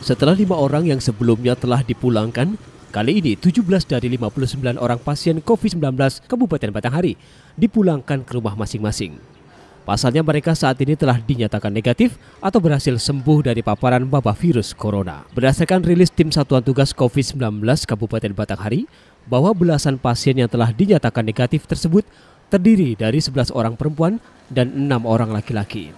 Setelah lima orang yang sebelumnya telah dipulangkan, kali ini 17 dari 59 orang pasien COVID-19 Kabupaten Batanghari dipulangkan ke rumah masing-masing. Pasalnya mereka saat ini telah dinyatakan negatif atau berhasil sembuh dari paparan wabah virus corona. Berdasarkan rilis tim Satuan Tugas COVID-19 Kabupaten Batanghari, bahwa belasan pasien yang telah dinyatakan negatif tersebut terdiri dari 11 orang perempuan dan enam orang laki-laki.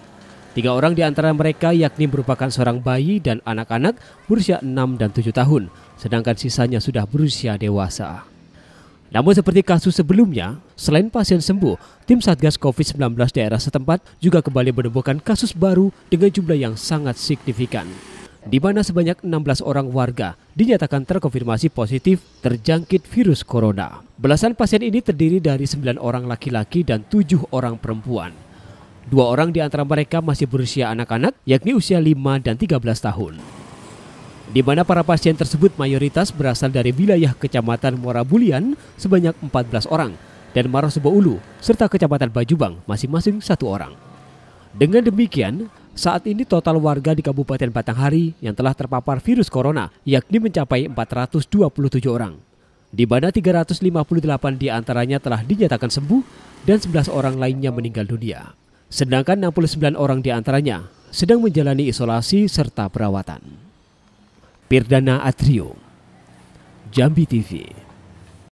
Tiga orang di antara mereka yakni merupakan seorang bayi dan anak-anak berusia 6 dan 7 tahun, sedangkan sisanya sudah berusia dewasa. Namun seperti kasus sebelumnya, selain pasien sembuh, tim Satgas COVID-19 daerah setempat juga kembali menemukan kasus baru dengan jumlah yang sangat signifikan. Di mana sebanyak 16 orang warga dinyatakan terkonfirmasi positif terjangkit virus corona. Belasan pasien ini terdiri dari 9 orang laki-laki dan 7 orang perempuan. Dua orang di antara mereka masih berusia anak-anak, yakni usia 5 dan 13 tahun. Di mana para pasien tersebut mayoritas berasal dari wilayah Kecamatan Muara Bulian sebanyak 14 orang dan Marosebo Ulu serta Kecamatan Bajubang masing-masing satu orang. Dengan demikian, saat ini total warga di Kabupaten Batanghari yang telah terpapar virus corona yakni mencapai 427 orang. Di mana 358 antaranya telah dinyatakan sembuh dan 11 orang lainnya meninggal dunia sedangkan 69 orang diantaranya sedang menjalani isolasi serta perawatan. Pirdana Atrio, Jambi TV.